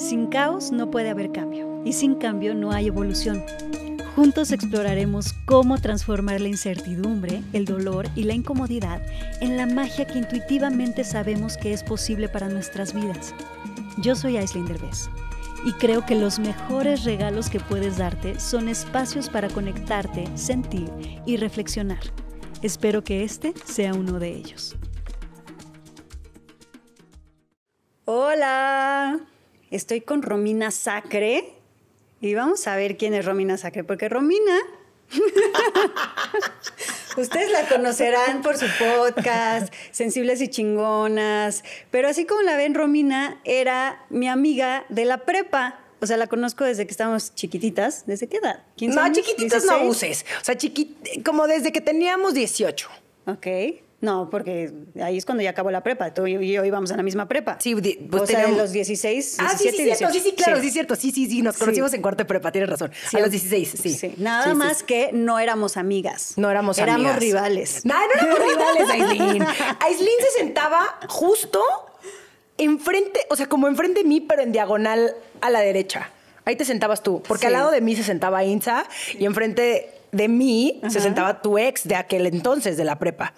Sin caos no puede haber cambio y sin cambio no hay evolución. Juntos exploraremos cómo transformar la incertidumbre, el dolor y la incomodidad en la magia que intuitivamente sabemos que es posible para nuestras vidas. Yo soy Aislinn Derbez y creo que los mejores regalos que puedes darte son espacios para conectarte, sentir y reflexionar. Espero que este sea uno de ellos. Hola. Estoy con Romina Sacre y vamos a ver quién es Romina Sacre, porque Romina, ustedes la conocerán por su podcast, Sensibles y Chingonas, pero así como la ven, Romina era mi amiga de la prepa. O sea, la conozco desde que estábamos chiquititas. ¿Desde qué edad? no, chiquititas no uses. O sea, como desde que teníamos 18. Ok. No, porque ahí es cuando ya acabó la prepa. Tú y yo íbamos a la misma prepa. Sí, pues o los 16, 17, ah, sí, sí, sí, claro, sí. cierto. Sí, sí, sí, nos conocimos en cuarto de prepa, tienes razón. A los 16, sí. Nada más que no éramos amigas. No éramos, amigas. Éramos rivales. No, no éramos rivales, Aislin. Aislin se sentaba justo enfrente, o sea, como enfrente de mí, pero en diagonal a la derecha. Ahí te sentabas tú, porque al lado de mí se sentaba Insa y enfrente de mí se sentaba tu ex de aquel entonces, de la prepa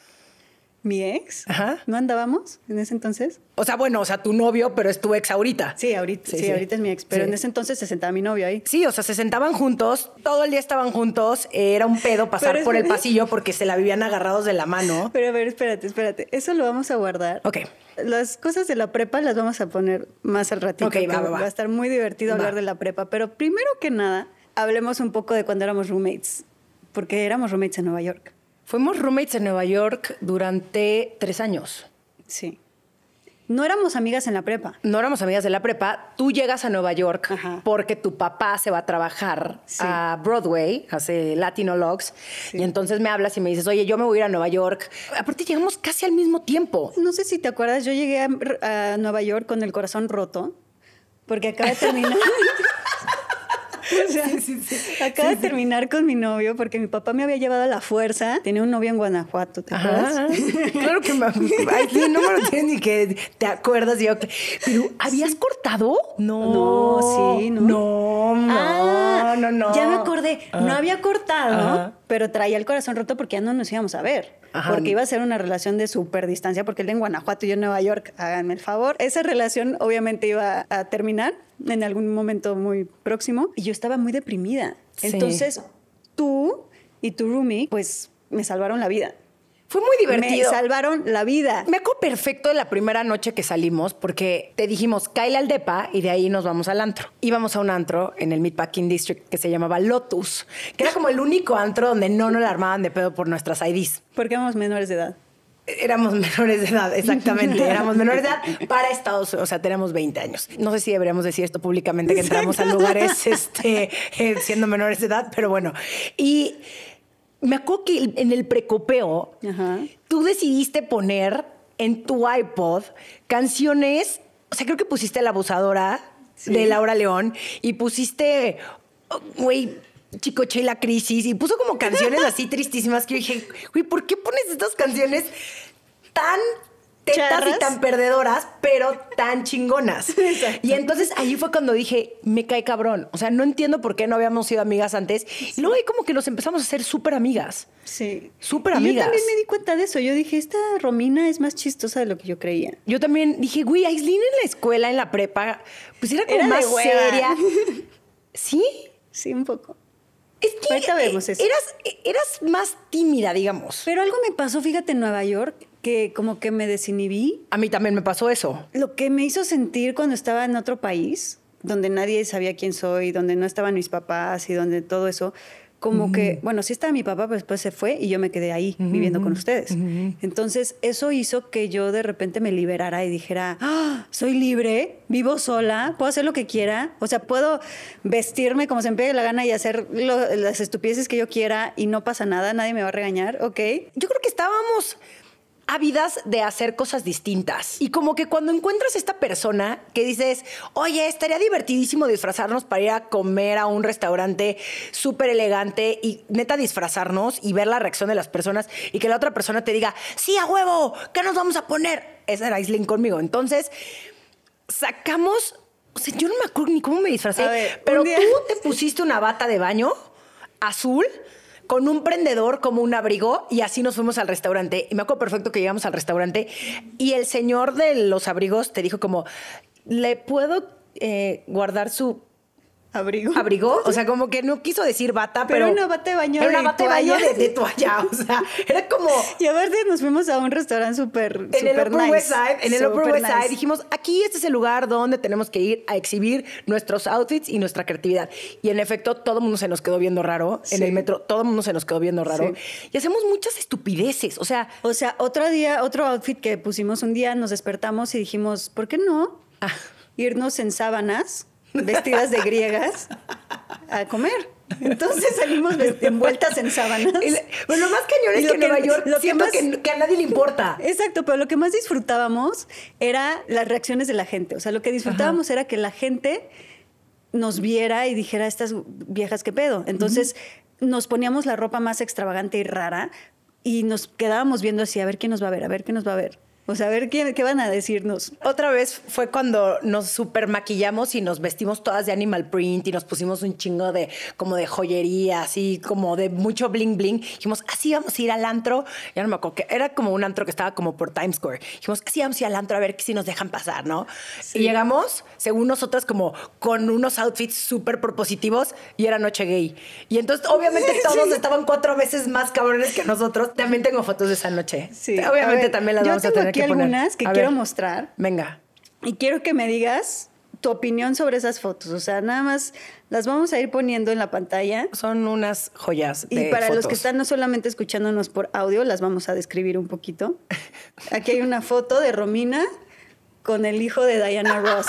mi ex. Ajá. ¿No andábamos en ese entonces? O sea, bueno, o sea, tu novio, pero es tu ex ahorita. Sí, ahorita, ahorita es mi ex, pero en ese entonces se sentaba mi novio ahí. Sí, o sea, se sentaban juntos, todo el día estaban juntos, eh, era un pedo pasar por el pasillo porque se la vivían agarrados de la mano. Pero a ver, espérate, espérate, eso lo vamos a guardar. Ok. Las cosas de la prepa las vamos a poner más al ratito. Ok, va, va, va. a estar muy divertido hablar de la prepa, pero primero que nada, hablemos un poco de cuando éramos roommates, porque éramos roommates en Nueva York. Fuimos roommates en Nueva York durante tres años. Sí. No éramos amigas en la prepa. No éramos amigas de la prepa. Tú llegas a Nueva York porque tu papá se va a trabajar a Broadway, hace Latino Logs. Y entonces me hablas y me dices, oye, yo me voy a ir a Nueva York. Aparte, llegamos casi al mismo tiempo. No sé si te acuerdas, yo llegué a, Nueva York con el corazón roto porque acaba de terminar. o sea, acaba de terminar con mi novio porque mi papá me había llevado a la fuerza. Tenía un novio en Guanajuato, ¿te acuerdas? claro que me, ay, no me lo tienes ni que te acuerdas. Yo, pero ¿habías cortado? No. No, sí, no. No, no, ah, no, Ya me acordé, no ah. había cortado pero traía el corazón roto porque ya no nos íbamos a ver. Porque iba a ser una relación de super distancia, porque él en Guanajuato y yo en Nueva York, háganme el favor. Esa relación obviamente iba a terminar en algún momento muy próximo y yo estaba muy deprimida. Entonces, tú y tu roomie, pues me salvaron la vida. Fue muy divertido. Me salvaron la vida. Me acuerdo perfecto de la primera noche que salimos porque te dijimos, Kyle al depa y de ahí nos vamos al antro. Íbamos a un antro en el Midpacking District que se llamaba Lotus, que era como el único antro donde no nos la armaban de pedo por nuestras IDs. Porque éramos menores de edad. Éramos menores de edad, exactamente. Éramos menores de edad para Estados Unidos, o sea, tenemos 20 años. No sé si deberíamos decir esto públicamente, que entramos a lugares este, eh, siendo menores de edad, pero bueno. Y me acuerdo que en el precopeo tú decidiste poner en tu iPod canciones, o sea, creo que pusiste La Abusadora de Laura León y pusiste, oh, güey, Chico Che la Crisis y puso como canciones así tristísimas que yo dije, güey, ¿por qué pones estas canciones tan tetas y tan perdedoras, pero tan chingonas. Y entonces ahí fue cuando dije, me cae cabrón. O sea, no entiendo por qué no habíamos sido amigas antes. Y luego ahí como que nos empezamos a hacer súper amigas. Sí. Súper amigas. yo también me di cuenta de eso. Yo dije, esta Romina es más chistosa de lo que yo creía. Yo también dije, güey, Aislin en la escuela, en la prepa, pues era como más seria. ¿Sí? Sí, un poco. Es que Ahorita vemos eso. Eras, eras más tímida, digamos. Pero algo me pasó, fíjate, en Nueva York que como que me desinhibí. A mí también me pasó eso. Lo que me hizo sentir cuando estaba en otro país, donde nadie sabía quién soy, donde no estaban mis papás y donde todo eso, como que, bueno, sí estaba mi papá, pero después se fue y yo me quedé ahí viviendo con ustedes. Entonces, eso hizo que yo de repente me liberara y dijera, ¡Ah, soy libre, vivo sola, puedo hacer lo que quiera, o sea, puedo vestirme como se me pegue la gana y hacer las estupideces que yo quiera y no pasa nada, nadie me va a regañar, ¿ok? Yo creo que estábamos ávidas de hacer cosas distintas. Y como que cuando encuentras esta persona que dices, oye, estaría divertidísimo disfrazarnos para ir a comer a un restaurante súper elegante y neta disfrazarnos y ver la reacción de las personas y que la otra persona te diga, sí, a huevo, ¿qué nos vamos a poner? Esa era Isling conmigo. Entonces, sacamos, o sea, yo no me acuerdo ni cómo me disfrazé, pero tú te pusiste una bata de baño azul con un prendedor como un abrigo y así nos fuimos al restaurante. Y me acuerdo perfecto que llegamos al restaurante y el señor de los abrigos te dijo como, ¿le puedo eh, guardar su Abrigo. Abrigó, o sea, como que no quiso decir bata, pero. Era una bata de baño. Era una bata de baño de, toalla, o sea, era como. Y aparte nos fuimos a un restaurante súper. En el Upper Side, en el Upper West Side, dijimos, aquí este es el lugar donde tenemos que ir a exhibir nuestros outfits y nuestra creatividad. Y en efecto, todo el mundo se nos quedó viendo raro. En el metro, todo el mundo se nos quedó viendo raro. Y hacemos muchas estupideces, o sea. O sea, otro día, otro outfit que pusimos un día, nos despertamos y dijimos, ¿por qué no? Ah. Irnos en sábanas vestidas de griegas a comer. Entonces salimos envueltas en sábanas. Pues lo más cañón es que, en Nueva York que, a nadie le importa. Exacto, pero lo que más disfrutábamos era las reacciones de la gente. O sea, lo que disfrutábamos era que la gente nos viera y dijera, estas viejas, ¿qué pedo? Entonces nos poníamos la ropa más extravagante y rara y nos quedábamos viendo así, a ver quién nos va a ver, a ver quién nos va a ver a ver qué, van a decirnos. Otra vez fue cuando nos super maquillamos y nos vestimos todas de animal print y nos pusimos un chingo de como de joyería, así como de mucho bling bling. Dijimos, así vamos a ir al antro. Ya no me acuerdo que era como un antro que estaba como por Times Square. Dijimos, así vamos a ir al antro a ver si nos dejan pasar, ¿no? Y llegamos, según nosotras, como con unos outfits súper propositivos y era noche gay. Y entonces, obviamente, todos estaban cuatro veces más cabrones que nosotros. También tengo fotos de esa noche. Sí. Obviamente, también las vamos a tener aquí algunas que quiero mostrar. Venga. Y quiero que me digas tu opinión sobre esas fotos. O sea, nada más las vamos a ir poniendo en la pantalla. Son unas joyas. y para los que están no solamente escuchándonos por audio, las vamos a describir un poquito. Aquí hay una foto de Romina con el hijo de Diana Ross.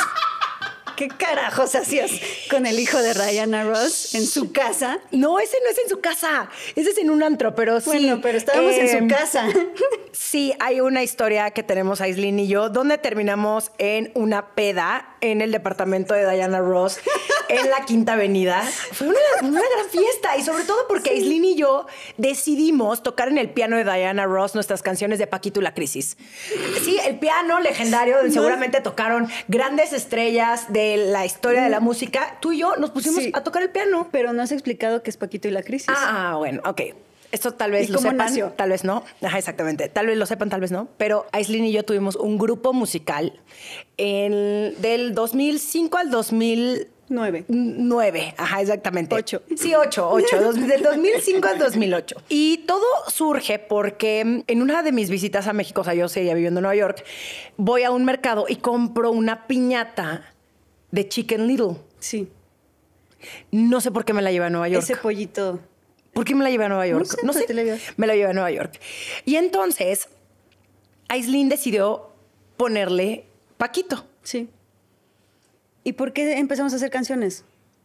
¿Qué carajos hacías con el hijo de Ryan Ross en su casa? No, ese no es en su casa. Ese es en un antro, pero sí. Bueno, pero estábamos en su em, casa. sí, hay una historia que tenemos Aislin y yo, donde terminamos en una peda en el departamento de Diana Ross en la Quinta Avenida. Fue una, gran fiesta y sobre todo porque Aislin y yo decidimos tocar en el piano de Diana Ross nuestras canciones de Paquito la Crisis. Sí, el piano legendario, donde seguramente tocaron grandes estrellas de la historia de la música. Tú y yo nos pusimos a tocar el piano. Pero no has explicado qué es Paquito y la Crisis. Ah, bueno, ok. Esto tal vez lo sepan, tal vez no. Ajá, exactamente. Tal vez lo sepan, tal vez no. Pero Aislin y yo tuvimos un grupo musical del 2005 al 2009, Nueve. ajá, exactamente. Ocho. Sí, ocho, ocho, del 2005 al 2008. Y todo surge porque en una de mis visitas a México, o sea, yo seguía viviendo en Nueva York, voy a un mercado y compro una piñata de Chicken Little. Sí. No sé por qué me la lleva a Nueva York. Ese pollito ¿Por qué me la llevé a Nueva York? No pues, sé. me la llevé a Nueva York. Y entonces, Aislinn decidió ponerle Paquito. Sí. ¿Y por qué empezamos a hacer canciones?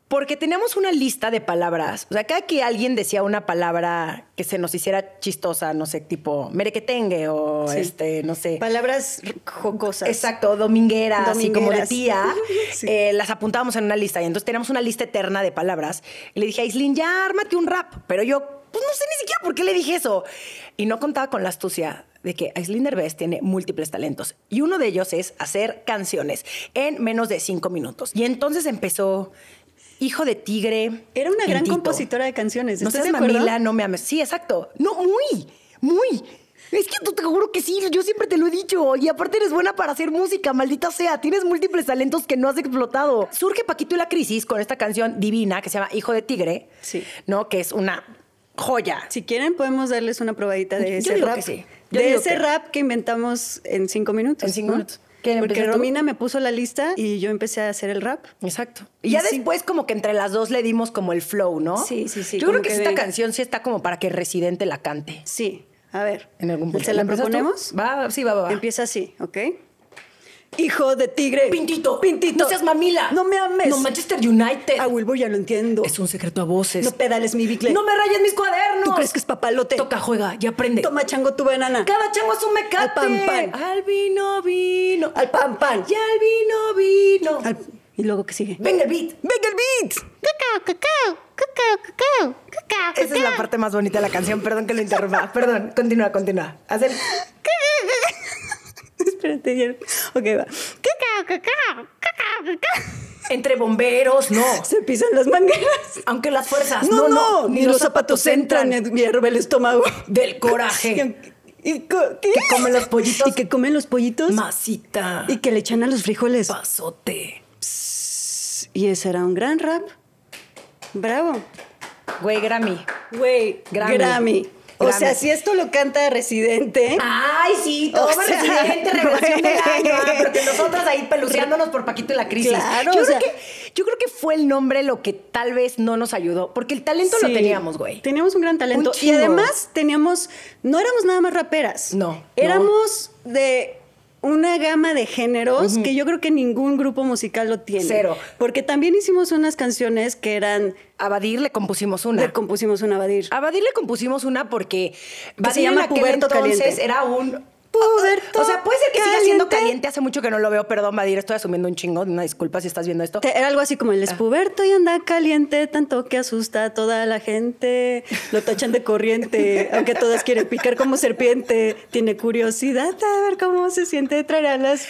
porque teníamos una lista de palabras. O sea, cada que alguien decía una palabra que se nos hiciera chistosa, no sé, tipo merequetengue o este, no sé. Palabras jocosas. Exacto, domingueras, así como de tía, eh, las apuntábamos en una lista. Y entonces teníamos una lista eterna de palabras. le dije a Islin, ya ármate un rap. Pero yo, pues no sé ni siquiera por qué le dije eso. Y no contaba con la astucia de que Aislinn Derbez tiene múltiples talentos y uno de ellos es hacer canciones en menos de cinco minutos. Y entonces empezó Hijo de Tigre. Era una gran compositora de canciones. No seas mamila, no me ames. Sí, exacto. No, muy, muy. Es que te juro que sí, yo siempre te lo he dicho. Y aparte eres buena para hacer música, maldita sea. Tienes múltiples talentos que no has explotado. Surge Paquito y la Crisis con esta canción divina que se llama Hijo de Tigre. Sí. ¿No? Que es una joya. Si quieren, podemos darles una probadita de ese rap. Que sí. de ese rap que inventamos en cinco minutos. En cinco minutos. Que Romina me puso la lista y yo empecé a hacer el rap. Exacto. Y, ya después como que entre las dos le dimos como el flow, ¿no? Sí, sí, sí. Yo creo que, esta canción sí está como para que Residente la cante. Sí. A ver. En algún ¿Se la proponemos? Va, sí, va, va, va. Empieza así, ¿ok? Hijo de tigre. Pintito. Pintito. No seas mamila. No me ames. No Manchester United. A ah, Wilbur ya lo entiendo. Es un secreto a voces. No pedales mi bicle. No me rayes mis cuadernos. ¿Tú crees que es papalote? Toca, juega y aprende. Toma chango tu banana. Cada chango es un mecate. Al pan pan. Al vino vino. Al pan pan. Y al vino vino. Y luego qué sigue. Venga el beat. Venga el beat. Cacao, cacao. Cacao, cacao. Cacao, Esa es la parte más bonita de la canción. Perdón que lo interrumpa. Perdón. Continúa, continúa. Haz el... Espérate, Ok, va. Entre bomberos, no. Se pisan las mangueras. Aunque las fuerzas. No, no. no, Ni, los zapatos, entran. Ni hierve el estómago. Del coraje. Y ¿qué? que comen los pollitos. Y que comen los pollitos. Masita. Y que le echan a los frijoles. Pasote. Y ese era un gran rap. Bravo. Güey, Grammy. Güey, Grammy. Grammy. O sea, si esto lo canta Residente. Ay, sí, todo Residente, revelación del año. Ah, porque nosotras ahí peluciándonos por Paquito y la crisis. yo, creo que, fue el nombre lo que tal vez no nos ayudó, porque el talento lo teníamos, güey. Teníamos un gran talento. y además teníamos, no éramos nada más raperas. No. Éramos de una gama de géneros que yo creo que ningún grupo musical lo tiene. Cero. Porque también hicimos unas canciones que eran. Abadir le compusimos una. Le compusimos una Abadir. Abadir le compusimos una porque. se llama en aquel entonces era un o sea, puede ser que siga siendo caliente. Hace mucho que no lo veo. Perdón, Madir, estoy asumiendo un chingo. Una disculpa si estás viendo esto. Era algo así como el ah. es y anda caliente, tanto que asusta a toda la gente. Lo tachan de corriente, aunque todas quieren picar como serpiente. Tiene curiosidad a ver cómo se siente. Traerá las.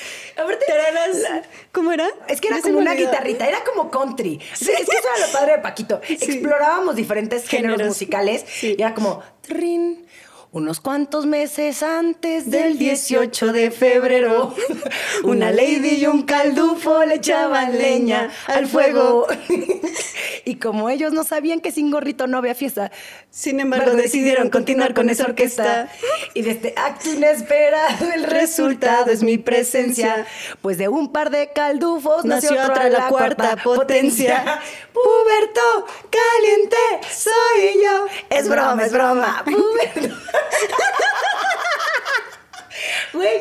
¿Cómo era? Es que era como una guitarrita, era como country. Es que eso era lo padre de Paquito. Explorábamos diferentes géneros, musicales y era como. Trin, unos cuantos meses antes del 18 de febrero, una lady y un caldufo le echaban leña al fuego. y como ellos no sabían que sin gorrito no había fiesta, sin embargo decidieron continuar con esa orquesta. Y de este acto inesperado el resultado es mi presencia, pues de un par de caldufos nació, otra la, cuarta potencia. potencia. Puberto, caliente, soy yo. Es broma, es broma. Puberto. Güey,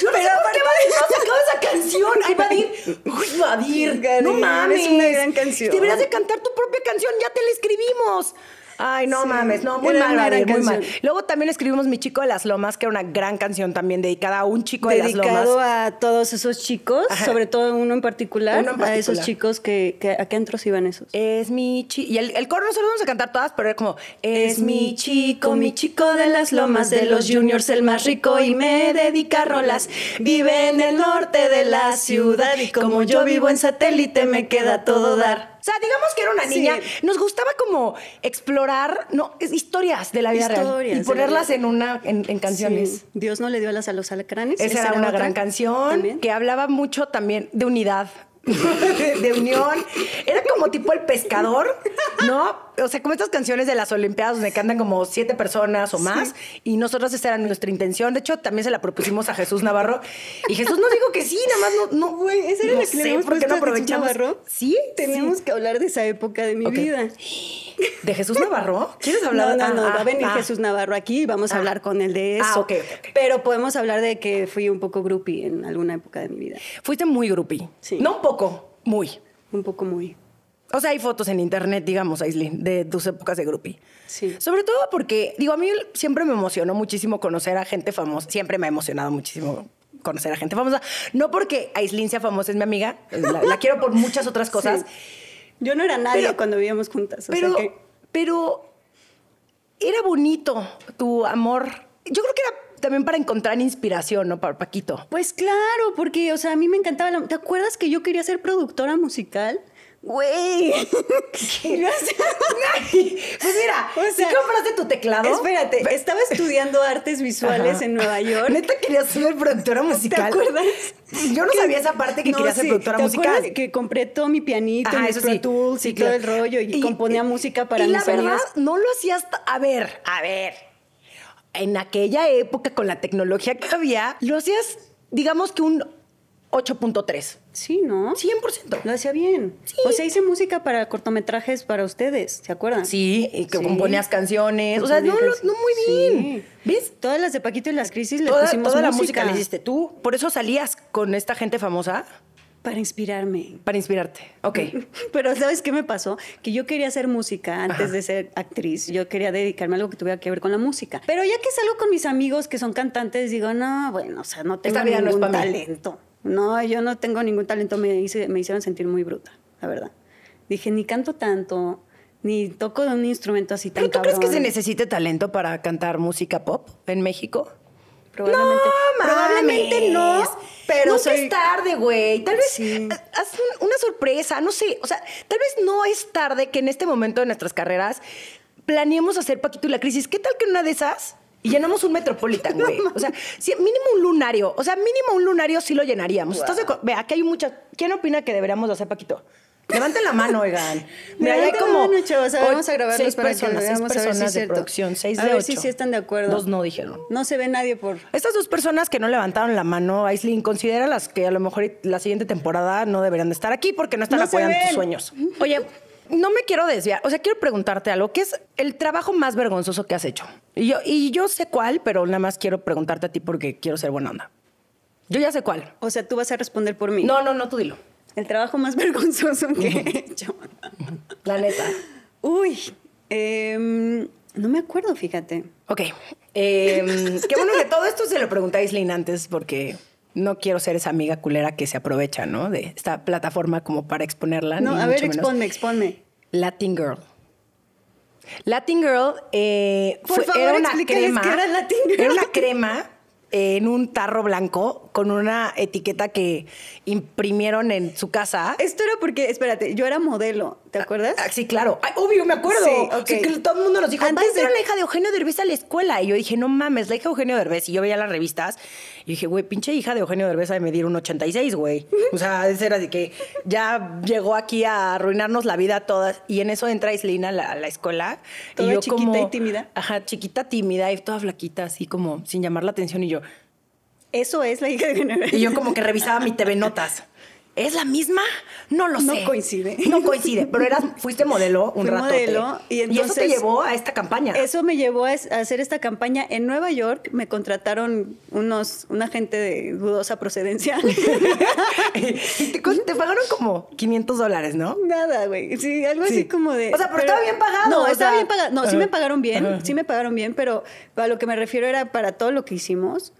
yo no Pero sé por qué vas no ha esa canción. Ay, va Uy, Vadir. no mames. Es una gran canción. Deberías de cantar tu propia canción. Ya te la escribimos. Ay, no mames, no, muy mal, muy mal. Luego también escribimos Mi Chico de las Lomas, que era una gran canción también dedicada a un chico de las Lomas. Dedicado a todos esos chicos, sobre todo uno en particular, uno en particular. a esos chicos que, ¿a qué entros iban esos? Es mi chico, y el, el coro solo vamos a cantar todas, pero era como, es mi chico, mi chico de las Lomas, de los juniors el más rico y me dedica rolas. Vive en el norte de la ciudad y como yo vivo en satélite me queda todo dar. O sea, digamos que era una niña. Nos gustaba como explorar no, historias de la vida real y ponerlas en una en, canciones. Dios no le dio alas a los alacranes. Esa, era, una gran canción que hablaba mucho también de unidad. de, unión. Era como tipo el pescador, ¿no? O sea, como estas canciones de las Olimpiadas donde cantan como siete personas o más. Y nosotros esa era nuestra intención. De hecho, también se la propusimos a Jesús Navarro. Y Jesús nos dijo que sí, nada más no. no Güey, esa era la que le Jesús Navarro. Sí. Tenemos que hablar de esa época de mi vida. ¿De Jesús Navarro? ¿Quieres hablar? No, no, ah, va a venir ah, Jesús Navarro aquí y vamos a ah. hablar con él de eso. Pero podemos hablar de que fui un poco groupie en alguna época de mi vida. Fuiste muy groupie. Sí. No un poco poco, muy. Un poco muy. O sea, hay fotos en internet, digamos, Aislin, de tus épocas de grupi. Sí. Sobre todo porque, digo, a mí siempre me emocionó muchísimo conocer a gente famosa. Siempre me ha emocionado muchísimo conocer a gente famosa. No porque Aislin sea famosa, es mi amiga. Eh, la, quiero por muchas otras cosas. Yo no era nadie cuando vivíamos juntas. pero, pero era bonito tu amor. Yo creo que era también para encontrar inspiración, ¿no? Para Paquito. Pues claro, porque, o sea, a mí me encantaba la... ¿Te acuerdas que yo quería ser productora musical? Güey. pues mira, o compraste tu teclado. Espérate, estaba estudiando artes visuales en Nueva York. Neta quería ser productora musical. ¿Te acuerdas? Yo no sabía esa parte que quería ser productora ¿Te musical. Que compré todo mi pianito, esos Pro Tools y todo el rollo y, componía música para mis la verdad, no lo hacías. A ver, a ver en aquella época con la tecnología que había, lo hacías, digamos que un 8.3. Sí, ¿no? 100%. Lo hacía bien. O sea, hice música para cortometrajes para ustedes, ¿se acuerdan? Sí, y que componías canciones. O sea, no, muy bien. ¿Ves? Todas las de Paquito y las Crisis toda, pusimos toda la música la hiciste tú. Por eso salías con esta gente famosa. Para inspirarme. Para inspirarte, ok. Pero ¿sabes qué me pasó? Que yo quería hacer música antes de ser actriz. Yo quería dedicarme a algo que tuviera que ver con la música. Pero ya que salgo con mis amigos que son cantantes, digo, no, bueno, o sea, no tengo ningún talento. No, yo no tengo ningún talento. Me, me hicieron sentir muy bruta, la verdad. Dije, ni canto tanto, ni toco un instrumento así tan ¿Pero tú crees que se necesite talento para cantar música pop en México? Probablemente. No, probablemente no pero Nunca es tarde, güey. Tal vez eh, haz una sorpresa, no sé. O sea, tal vez no es tarde que en este momento de nuestras carreras planeemos hacer Paquito y la crisis. ¿Qué tal que una de esas y llenamos un Metropolitan, güey. o sea, mínimo un lunario. O sea, mínimo un lunario sí lo llenaríamos. Entonces, ve, aquí hay muchas. ¿Quién opina que deberíamos hacer, Paquito? Levanten la mano, oigan. hay como. vamos a grabar seis personas, a ver si sí están de acuerdo. Dos no dijeron. No se ve nadie por. Estas dos personas que no levantaron la mano, Aislin, considera las que a lo mejor la siguiente temporada no deberían de estar aquí porque no están apoyando tus sueños. Oye, no me quiero desviar, o sea, quiero preguntarte algo, ¿qué es el trabajo más vergonzoso que has hecho? Y yo, y yo sé cuál, pero nada más quiero preguntarte a ti porque quiero ser buena onda. Yo ya sé cuál. O sea, tú vas a responder por mí. No, no, no, tú dilo el trabajo más vergonzoso que he hecho. La neta. Uy, em, no me acuerdo, fíjate. Ok. Que em, qué bueno que todo esto se lo preguntáis, Lynn, antes, porque no quiero ser esa amiga culera que se aprovecha, ¿no? De esta plataforma como para exponerla. No, a ver, exponme, exponme. Latin Girl. Latin Girl eh, era una crema. era Latin Girl. Era una crema en un tarro blanco con una etiqueta que imprimieron en su casa. Esto era porque, espérate, yo era modelo, ¿te ah, acuerdas? Ah, sí, claro. obvio, me acuerdo. todo el mundo nos dijo. Antes era la hija de Eugenio Derbez a la escuela. Y yo dije, no mames, la hija de Eugenio Derbez. Y yo veía las revistas y dije, güey, pinche hija de Eugenio Derbez de medir un 86, güey. O sea, es era así que ya llegó aquí a arruinarnos la vida a todas. Y en eso entra Islina a la, escuela. y yo chiquita y tímida. Ajá, chiquita, tímida y toda flaquita, así como sin llamar la atención. Y yo... Eso es la hija de Eugenio Y yo como que revisaba mi TV Notas. ¿Es la misma? No lo sé. No coincide. No coincide, pero eras, fuiste modelo un rato. modelo. Y, entonces, eso te llevó a esta campaña. Eso me llevó a, hacer esta campaña. En Nueva York me contrataron unos, una gente de dudosa procedencia. y te, pagaron como 500 dólares, ¿no? Nada, güey. Sí, algo así como de... O sea, pero, estaba bien pagado. No, estaba bien pagado. No, sí me pagaron bien, sí me pagaron bien, pero a lo que me refiero era para todo lo que hicimos.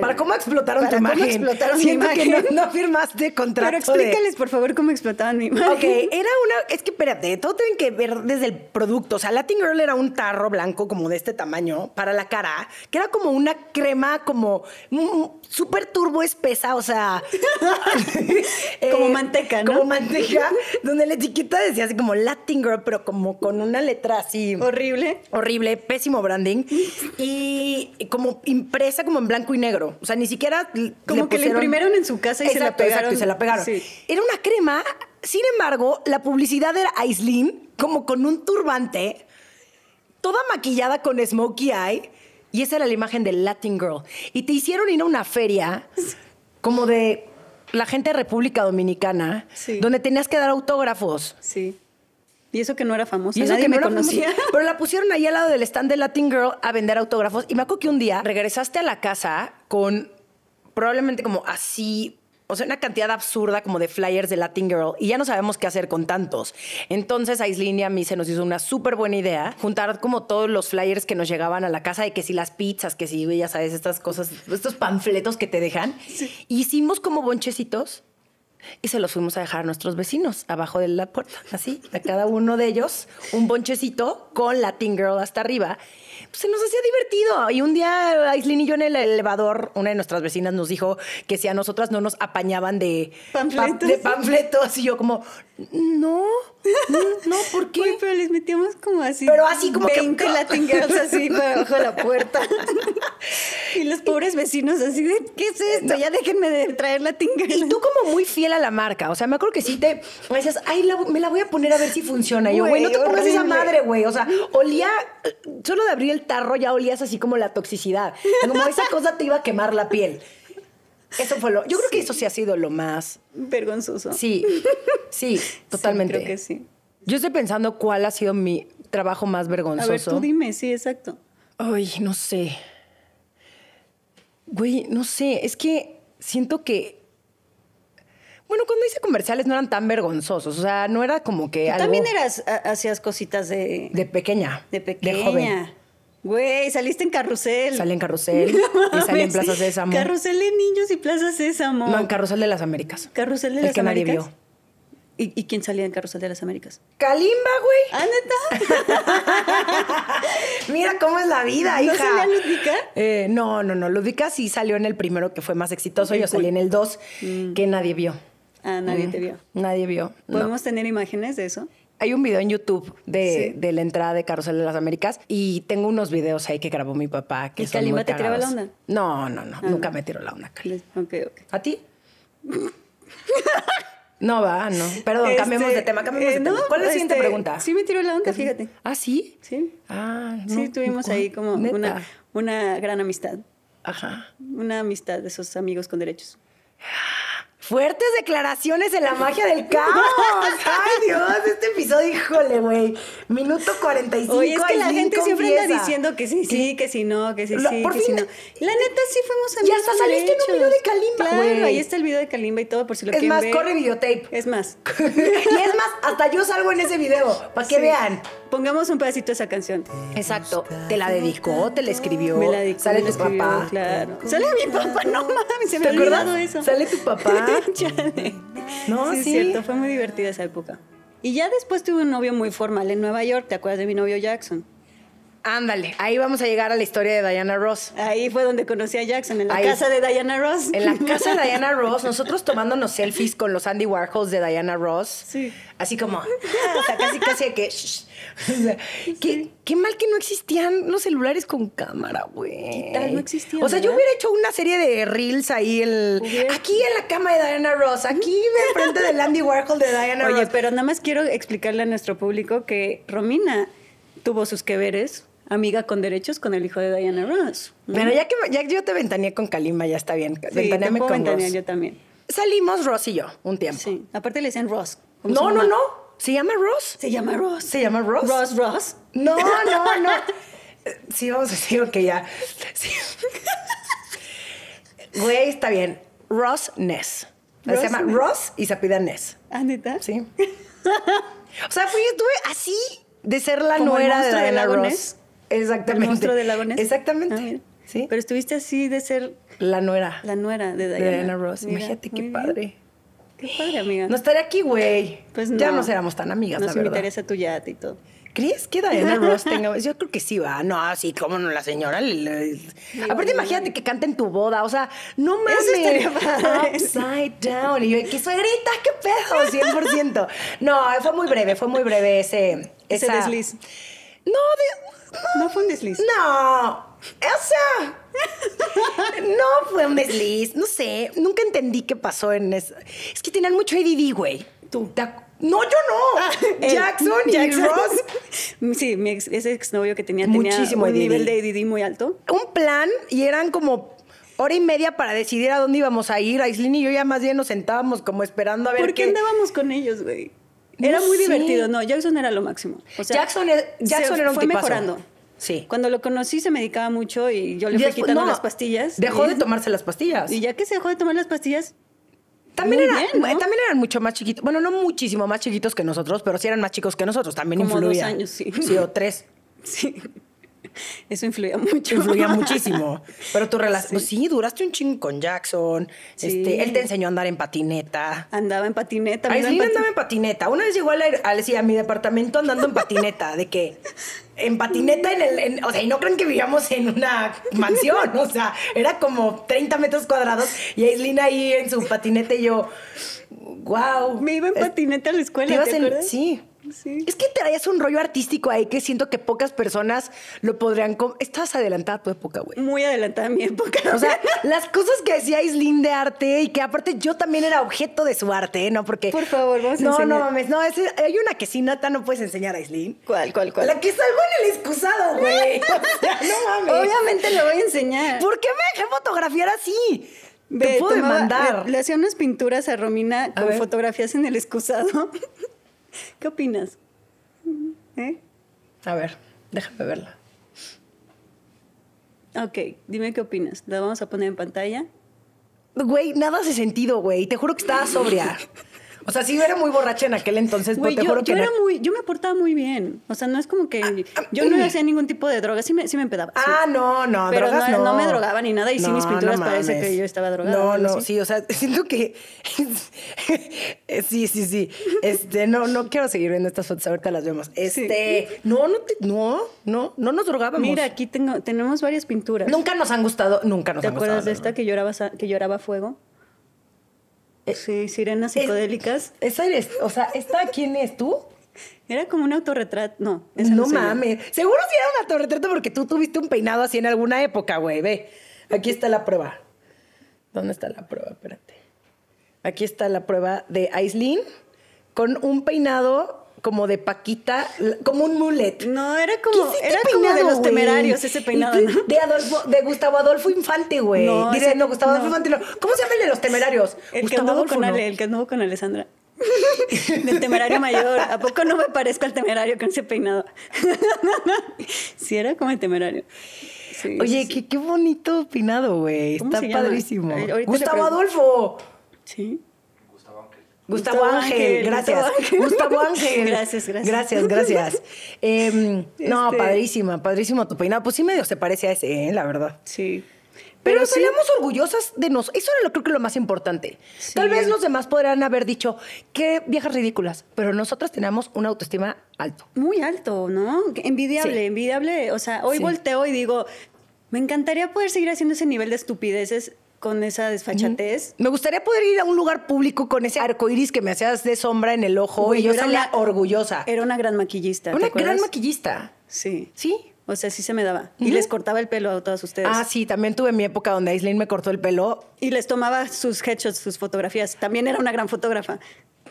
¿Para cómo explotaron tu imagen? explotaron Siento mi imagen. no, no firmaste contrato pero explícales, por favor, cómo explotaban mi imagen. Ok, era una. Es que espérate, todo tienen que ver desde el producto. O sea, Latin Girl era un tarro blanco como de este tamaño para la cara, que era como una crema como mm, mm, súper turbo espesa, o sea. Eh, como manteca, Como manteca, donde la chiquita decía así como Latin Girl, pero como con una letra así. Horrible. Horrible, pésimo branding. Y como impresa como en blanco y negro. O sea, ni siquiera. Como que le imprimieron en su casa y se la pegaron. Exacto, y se la pegaron. Era una crema. Sin embargo, la publicidad era Aislin, como con un turbante, toda maquillada con smokey eye. Y esa era la imagen de Latin Girl. Y te hicieron ir a una feria como de la gente de República Dominicana, donde tenías que dar autógrafos. Sí. Y eso que no era famosa. Nadie que me conocía. Pero la pusieron ahí al lado del stand de Latin Girl a vender autógrafos. Y me acuerdo que un día regresaste a la casa con probablemente como así o sea, una cantidad absurda como de flyers de Latin Girl y ya no sabemos qué hacer con tantos. Entonces a y a mí se nos hizo una súper buena idea juntar como todos los flyers que nos llegaban a la casa de que si las pizzas, que si, ya sabes, estas cosas, estos panfletos que te dejan. Hicimos como bonchecitos y se los fuimos a dejar a nuestros vecinos abajo de la puerta, así, a cada uno de ellos un bonchecito con Latin Girl hasta arriba. Pues, se nos hacía divertido y un día Aislin y yo en el elevador, una de nuestras vecinas nos dijo que si a nosotras no nos apañaban de panfletos, de panfletos y yo como, no, no, ¿por qué? pero les metíamos como así. Pero así como 20 que... Latin Girls así abajo de la puerta. Y los pobres vecinos así de, ¿qué es esto? Ya déjenme traer la tinga. Y tú como muy fiel a la marca. O sea, me acuerdo que sí te decías, ay, me la voy a poner a ver si funciona. yo, güey, no te pongas esa madre, güey. O sea, olía, solo de abrir el tarro ya olías así como la toxicidad. Como esa cosa te iba a quemar la piel. Eso fue lo. Yo creo que eso sí ha sido lo más. Vergonzoso. Sí, sí, totalmente. creo que sí. Yo estoy pensando cuál ha sido mi trabajo más vergonzoso. A ver, tú dime, sí, exacto. Ay, no sé. Güey, no sé, es que siento que bueno, cuando hice comerciales no eran tan vergonzosos, o sea, no era como que Tú También eras, hacías cositas de... De pequeña. De pequeña. joven. Güey, saliste en Carrusel. Salí en Carrusel y salí en Plaza Sésamo. Carrusel de niños y Plaza Sésamo. No, en Carrusel de las Américas. Carrusel de las Américas. Es que nadie vio. ¿Y, quién salía en Carrusel de las Américas? Kalimba, güey. ¿Ah, neta? Mira cómo es la vida, hija. ¿No salía eh, no, no, no. Ludvika sí salió en el primero, que fue más exitoso. Yo salí en el dos, mm. que nadie vio. Ah, nadie te mm. vio. Nadie vio. ¿Podemos tener imágenes de eso? Hay un video en YouTube de, la entrada de Carrusel de las Américas y tengo unos videos ahí que grabó mi papá. Que ¿Y Kalimba te tiró la onda? No, no, no. Ah, nunca me tiró la onda, Kalimba. Ok, ok. ¿A ti? No va, no. Perdón, este, cambiemos de tema, cambiemos de eh, tema. ¿Cuál es la siguiente este, pregunta? Sí me tiró la onda, fíjate. ¿Ah, sí? Sí. Ah, no. Sí, tuvimos ahí como una, una gran amistad. Ajá. Una amistad de esos amigos con derechos. Fuertes declaraciones en la magia del caos. Ay, Dios, este episodio, híjole, güey. Minuto 45. Oye, es que la gente siempre anda diciendo que sí, sí, que sí, no, que sí, sí, por que fin, sí, no. La neta sí fuimos a Ya hasta saliste en un video de Kalimba, güey. ahí está el video de Kalimba y todo, por si lo quieren ver. Es más, corre videotape. Es más. y es más, hasta yo salgo en ese video, para que vean. Pongamos un pedacito de esa canción. Exacto. Te la dedicó, te la escribió. Me la dedicó. Sale tu papá. Claro. Sale mi papá, no mames, se me ha olvidado eso. Sale tu papá. No, sí, sí. cierto, fue muy divertida esa época. Y ya después tuve un novio muy formal en Nueva York, ¿te acuerdas de mi novio Jackson? Ándale, ahí vamos a llegar a la historia de Diana Ross. Ahí fue donde conocí a Jackson, en la casa de Diana Ross. En la casa de Diana Ross, nosotros tomándonos selfies con los Andy Warhols de Diana Ross. Sí. Así como, o sea, casi, casi que. Shh. qué, mal que no existían los celulares con cámara, güey. Tal, no existían. O sea, yo hubiera hecho una serie de reels ahí, el, aquí en la cama de Diana Ross, aquí enfrente del Andy Warhol de Diana Ross. Oye, pero nada más quiero explicarle a nuestro público que Romina tuvo sus que veres amiga con derechos con el hijo de Diana Ross. Bueno, ya que ya yo te ventaneé con Kalima, ya está bien. Sí, Ventaneame con ventanear yo también. Salimos Ross y yo un tiempo. Sí, aparte le decían Ross. No, no, no. ¿Se llama Ross? Se llama Ross. ¿Se llama Ross? Ross, Ross. No, no, no. sí, vamos a decir que ya. Güey, está bien. Ross Ness. se llama Ross y se pide Ness. ¿Ah, Sí. o sea, fui, estuve así de ser la nuera de Diana Ross. Exactamente. El monstruo de Lagones. Exactamente. Ah, ¿Sí? Pero estuviste así de ser... La nuera. La nuera de Diana, Ross. Imagínate qué padre. Qué padre, amiga. No estaría aquí, güey. Pues no. Ya no éramos tan amigas, la verdad. Nos invitarías a tu yate y todo. ¿Crees que Diana Ross tenga.? Yo creo que sí va. No, sí, cómo no, la señora. Aparte, imagínate que canta en tu boda. O sea, no mames. Upside down. Y yo, ¿qué suegrita? ¿Qué pedo? 100%. No, fue muy breve, fue muy breve ese. Ese desliz. No, de no fue un desliz. No. esa no fue un desliz. No sé. Nunca entendí qué pasó en eso. Es que tenían mucho ADD, güey. Tú. No, yo no. Ah, Jackson, y Jackson. Ross. Sí, mi ex, ese exnovio que tenía, un nivel de ADD muy alto. Un plan y eran como hora y media para decidir a dónde íbamos a ir. Aislin y yo ya más bien nos sentábamos como esperando a ver. ¿Por qué... andábamos con ellos, güey? Era muy divertido. No, Jackson era lo máximo. Jackson, e-, Jackson era un fue mejorando. Sí. Cuando lo conocí se medicaba mucho y yo le fui quitando las pastillas. Dejó de tomarse las pastillas. Y ya que se dejó de tomar las pastillas, también, eran, también eran mucho más chiquitos. Bueno, no muchísimo más chiquitos que nosotros, pero sí eran más chicos que nosotros. También Como Dos años, sí. Sí, o tres. Sí. Eso influía mucho. Influía muchísimo. Pero tu relación, sí. duraste un chingo con Jackson. Este, él te enseñó a andar en patineta. Andaba en patineta. Ay, andaba en patineta. Una vez llegó a, a, mi departamento andando en patineta, de que en patineta en el. o sea, y no creen que vivíamos en una mansión. O sea, era como 30 metros cuadrados y Aislin ahí en su patineta y yo. ¡Wow! Me iba en patineta a la escuela. ¿te sí. Es que traías un rollo artístico ahí que siento que pocas personas lo podrían. Estás adelantada tu época, güey. Muy adelantada a mi época. O sea, las cosas que hacía Islin de arte y que aparte yo también era objeto de su arte, ¿no? Porque. Por favor, vamos a No, no mames. No, hay una que sí, Nata, no puedes enseñar a Islin. ¿Cuál, cuál, cuál? La que salgo en el excusado, güey. no mames. Obviamente lo voy a enseñar. ¿Por qué me dejé fotografiar así? te puedo mandar. Le, hacía unas pinturas a Romina con fotografías en el excusado. ¿Qué opinas? ¿Eh? A ver, déjame verla. Ok, dime qué opinas. ¿La vamos a poner en pantalla? Güey, nada hace sentido, güey. Te juro que estaba sobria. O sea, sí, yo era muy borracha en aquel entonces, pero pues, te yo, juro que era muy, yo me portaba muy bien. O sea, no es como que ah, ah, yo no hacía ningún tipo de droga, sí me, sí me empedaba. Ah, no, no, Pero drogas no, no. me drogaba ni nada y sin sí mis pinturas parece que yo estaba drogada. No, no, sí, o sea, siento que sí, sí, sí. Este, no, no quiero seguir viendo estas fotos, ahorita las vemos. Este, no, no te, no, no, nos drogábamos. Mira, aquí tengo, tenemos varias pinturas. Nunca nos han gustado, nunca nos han gustado. ¿Te acuerdas de esta que lloraba que lloraba fuego? Eh, sí, sirenas psicodélicas. Esa eres, o sea, ¿esta quién es tú? Era como un autorretrato, no. no, mames. Seguro si era un autorretrato porque tú tuviste un peinado así en alguna época, güey. Ve, aquí está la prueba. ¿Dónde está la prueba? Espérate. Aquí está la prueba de Aislin con un peinado como de paquita, como un mulet. No, era como este era peinado, de los temerarios ese peinado. De Adolfo, de Gustavo Adolfo Infante, güey. No, Dice, no, Gustavo Adolfo Infante. ¿Cómo se llama el de los temerarios? El Gustavo que anduvo con el que anduvo con Alessandra. Del temerario mayor. ¿A poco no me parezco al temerario con ese peinado? sí, era como el temerario. Oye, Qué, bonito peinado, güey. Está padrísimo. Gustavo Adolfo. Sí. Gustavo, Ángel, gracias. Gustavo, Ángel. gracias, gracias. Gracias, em, no, este padrísima, padrísimo tu peinado. Pues sí medio se parece a ese, ¿eh? la verdad. Sí. Pero, salimos orgullosas de nosotros. Eso era lo, creo que lo más importante. Tal vez los demás podrán haber dicho, qué viejas ridículas. Pero nosotras tenemos una autoestima alto. Muy alto, ¿no? Envidiable, envidiable. O sea, hoy volteo y digo, me encantaría poder seguir haciendo ese nivel de estupideces con esa desfachatez. Me gustaría poder ir a un lugar público con ese arco iris que me hacías de sombra en el ojo y yo salía orgullosa. Era una gran maquillista. Una gran maquillista. Sí. Sí. O sea, sí se me daba. Y les cortaba el pelo a todas ustedes. Ah, sí, también tuve mi época donde Aislinn me cortó el pelo. Y les tomaba sus headshots, sus fotografías. También era una gran fotógrafa.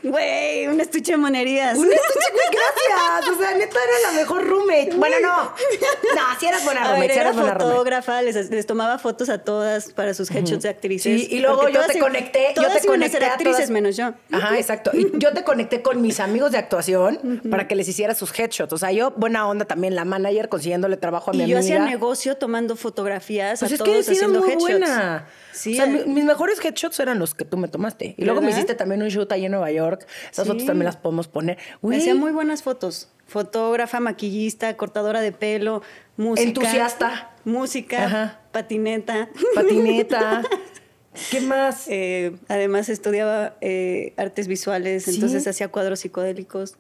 Güey, un estuche de monerías. Un estuche, güey, gracias. O sea, neta era la mejor roommate. Bueno, no. No, sí eras buena roommate. ver, sí era fotógrafa, les, tomaba fotos a todas para sus headshots de actrices. y luego yo te conecté. yo te conecté ser actrices, menos yo. Ajá, exacto. Y yo te conecté con mis amigos de actuación para que les hiciera sus headshots. O sea, yo, buena onda también, la manager consiguiéndole trabajo a mi amiga. Y yo hacía negocio tomando fotografías pues es que he sido haciendo muy Buena. Sí, o sea, mis mejores headshots eran los que tú me tomaste. Y luego me hiciste también un shoot ahí en Nueva York esas fotos también las podemos poner. Hacía muy buenas fotos. Fotógrafa, maquillista, cortadora de pelo, música. Entusiasta. Música, patineta. Patineta. ¿Qué más? Eh, además estudiaba eh, artes visuales, entonces hacía cuadros psicodélicos.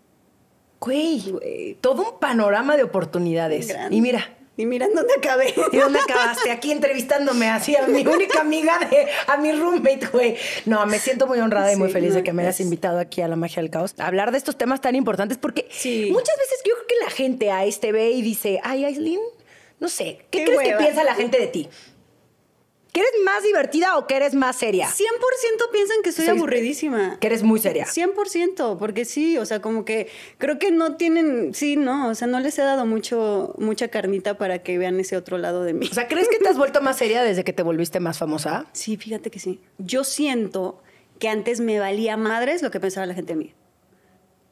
Güey, todo un panorama de oportunidades. Y mira, y mira dónde acabé. ¿Y dónde acabaste? Aquí entrevistándome así a mi única amiga, de, a mi roommate, güey. No, me siento muy honrada y muy feliz de que me hayas invitado aquí a La Magia del Caos a hablar de estos temas tan importantes porque muchas veces yo creo que la gente a este ve y dice, ay, Aislin, no sé, ¿qué, crees que piensa la gente de ti? ¿Que eres más divertida o que eres más seria? 100% piensan que soy, aburridísima. Que eres muy seria. 100%, porque sí, o sea, como que creo que no tienen, sí, no, o sea, no les he dado mucho mucha carnita para que vean ese otro lado de mí. O sea, ¿crees que te has vuelto más seria desde que te volviste más famosa? Sí, fíjate que sí. Yo siento que antes me valía madres lo que pensaba la gente de mí.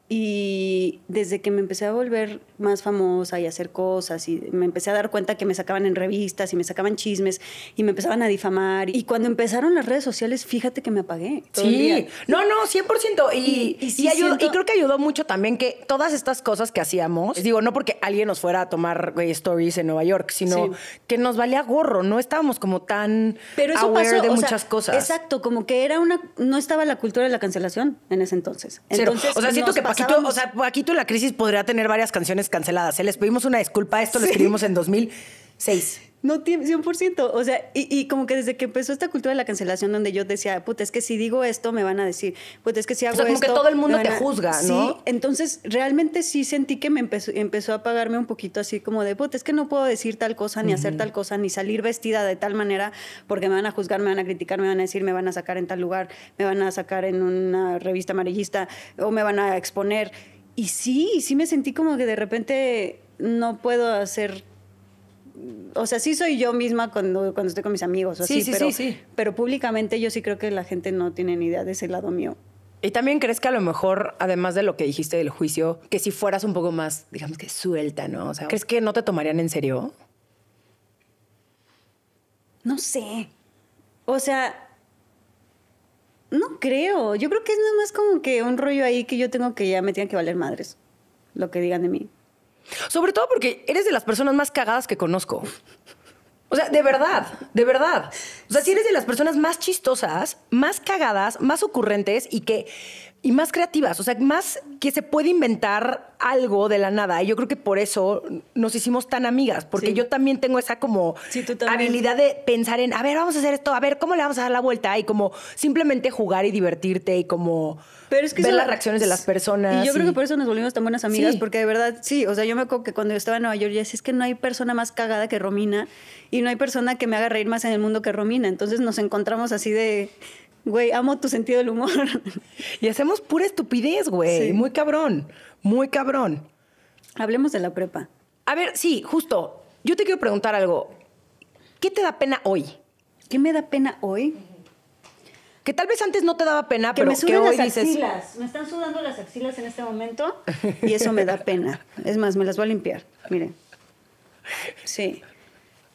Y desde que me empecé a volver más famosa y hacer cosas y me empecé a dar cuenta que me sacaban en revistas y me sacaban chismes y me empezaban a difamar y cuando empezaron las redes sociales fíjate que me apagué. sí, no, no, 100% y, y, y, creo que ayudó mucho también que todas estas cosas que hacíamos, digo, no porque alguien nos fuera a tomar stories en Nueva York, sino que nos valía gorro, no estábamos como tan Pero aware de muchas cosas. Exacto, como que era una, no estaba la cultura de la cancelación en ese entonces. entonces O sea, siento que Paquito, o sea, Paquito en la crisis podría tener varias canciones canceladas. se ¿eh? Les pedimos una disculpa, esto lo escribimos en 2006. No tiene 100%, o sea, y, como que desde que empezó esta cultura de la cancelación donde yo decía, puta, es que si digo esto me van a decir, puta, es que si hago esto... como que todo el mundo te juzga, ¿no? Sí, entonces realmente sí sentí que me empezó, a pagarme un poquito así como de, puta, es que no puedo decir tal cosa, ni hacer tal cosa, ni salir vestida de tal manera porque me van a juzgar, me van a criticar, me van a decir, me van a sacar en tal lugar, me van a sacar en una revista amarillista o me van a exponer. Y sí, sí me sentí como que de repente no puedo hacer o sea, sí soy yo misma cuando, cuando estoy con mis amigos sí, sí, sí, pero públicamente yo sí creo que la gente no tiene ni idea de ese lado mío. Y también crees que a lo mejor, además de lo que dijiste del juicio, que si fueras un poco más, digamos que suelta, ¿no? O sea, ¿crees que no te tomarían en serio? No sé. O sea, no creo. Yo creo que es nada más como que un rollo ahí que yo tengo que ya me tienen que valer madres. Lo que digan de mí. Sobre todo porque eres de las personas más cagadas que conozco. O sea, de verdad, de verdad. O sea, si eres de las personas más chistosas, más cagadas, más ocurrentes y que y más creativas, o sea, más que se puede inventar algo de la nada. Y yo creo que por eso nos hicimos tan amigas, porque yo también tengo esa como habilidad de pensar en, a ver, vamos a hacer esto, a ver, ¿cómo le vamos a dar la vuelta? Y como simplemente jugar y divertirte y como ver las reacciones de las personas. Y yo creo que por eso nos volvimos tan buenas amigas, porque de verdad, sí, o sea, yo me acuerdo que cuando yo estaba en Nueva York, ya es que no hay persona más cagada que Romina y no hay persona que me haga reír más en el mundo que Romina. Entonces nos encontramos así de Güey, amo tu sentido del humor. y hacemos pura estupidez, güey. Sí. Muy cabrón, muy cabrón. Hablemos de la prepa. A ver, sí, justo. Yo te quiero preguntar algo. ¿Qué te da pena hoy? ¿Qué me da pena hoy? Que tal vez antes no te daba pena, que pero me que hoy las Axilas. Me están sudando las axilas en este momento y eso me da pena. Es más, me las voy a limpiar. Miren. Sí.